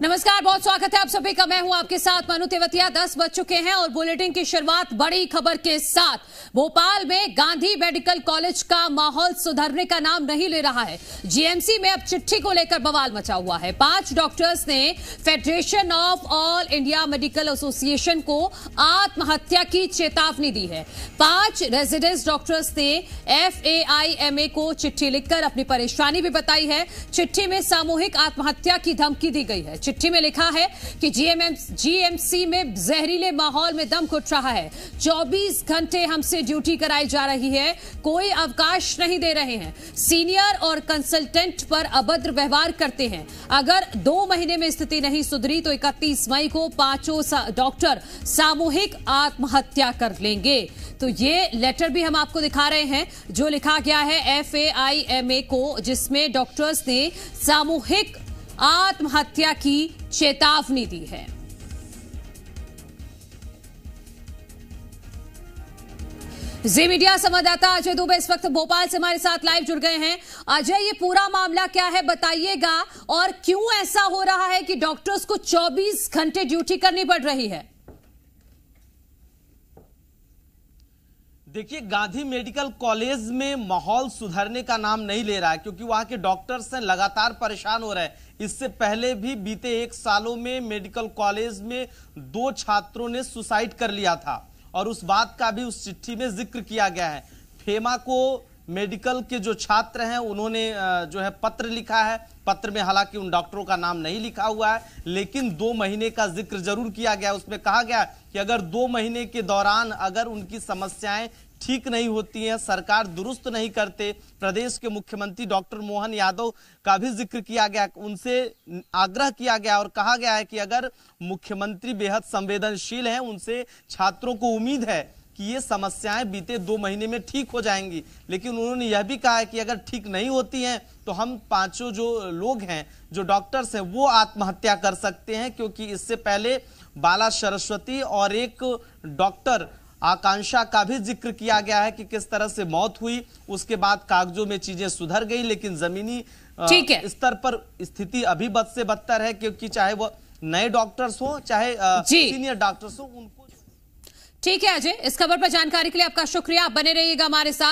नमस्कार बहुत स्वागत है आप सभी का मैं हूं आपके साथ मनु तेवतिया दस बज चुके हैं और बुलेटिन की शुरुआत बड़ी खबर के साथ भोपाल में गांधी मेडिकल कॉलेज का माहौल सुधरने का नाम नहीं ले रहा है जीएमसी में अब चिट्ठी को लेकर बवाल मचा हुआ है पांच डॉक्टर्स ने federation of all India medical association को आत्महत्या की चेतावनी दी है पांच रेजिडेंस डॉक्टर्स ने एफ को चिट्ठी लिखकर अपनी परेशानी भी बताई है चिट्ठी में सामूहिक आत्महत्या की धमकी दी गई है चिट्ठी में लिखा है कि जीएमएम जीएमसी में जहरीले माहौल में दम घुट रहा है 24 घंटे हमसे ड्यूटी कराई जा रही है कोई अवकाश नहीं दे रहे हैं सीनियर और कंसल्टेंट पर अभद्र व्यवहार करते हैं अगर दो महीने में स्थिति नहीं सुधरी तो इकतीस मई को पांचों सा, डॉक्टर सामूहिक आत्महत्या कर लेंगे तो ये लेटर भी हम आपको दिखा रहे हैं जो लिखा गया है एफ को जिसमें डॉक्टर्स ने सामूहिक आत्महत्या की चेतावनी दी है जी मीडिया संवाददाता अजय दुबे इस वक्त भोपाल से हमारे साथ लाइव जुड़ गए हैं अजय ये पूरा मामला क्या है बताइएगा और क्यों ऐसा हो रहा है कि डॉक्टर्स को 24 घंटे ड्यूटी करनी पड़ रही है देखिए गांधी मेडिकल कॉलेज में माहौल सुधरने का नाम नहीं ले रहा है क्योंकि वहां के डॉक्टर्स हैं लगातार परेशान हो रहे हैं इससे पहले भी बीते एक सालों में मेडिकल कॉलेज में दो छात्रों ने सुसाइड कर लिया था और उस बात का भी उस चिट्ठी में जिक्र किया गया है फेमा को मेडिकल के जो छात्र हैं उन्होंने जो है पत्र लिखा है पत्र में हालांकि उन डॉक्टरों का नाम नहीं लिखा हुआ है लेकिन दो महीने का जिक्र जरूर किया गया उसमें कहा गया कि अगर दो महीने के दौरान अगर उनकी समस्याएं ठीक नहीं होती हैं सरकार दुरुस्त नहीं करते प्रदेश के मुख्यमंत्री डॉक्टर मोहन यादव का भी जिक्र किया गया उनसे आग्रह किया गया और कहा गया है कि अगर मुख्यमंत्री बेहद संवेदनशील हैं उनसे छात्रों को उम्मीद है कि ये समस्याएं बीते दो महीने में ठीक हो जाएंगी लेकिन उन्होंने यह भी कहा है कि अगर ठीक नहीं होती हैं तो हम पांचों जो लोग हैं जो डॉक्टर्स हैं वो आत्महत्या कर सकते हैं क्योंकि इससे पहले बाला सरस्वती और एक डॉक्टर आकांक्षा का भी जिक्र किया गया है कि किस तरह से मौत हुई उसके बाद कागजों में चीजें सुधर गई लेकिन जमीनी ठीक है स्तर पर स्थिति अभी बद से बदतर है क्योंकि चाहे वो नए डॉक्टर्स हो चाहे सीनियर डॉक्टर्स हो उनको ठीक है अजय इस खबर पर जानकारी के लिए आपका शुक्रिया आप बने रहिएगा हमारे साथ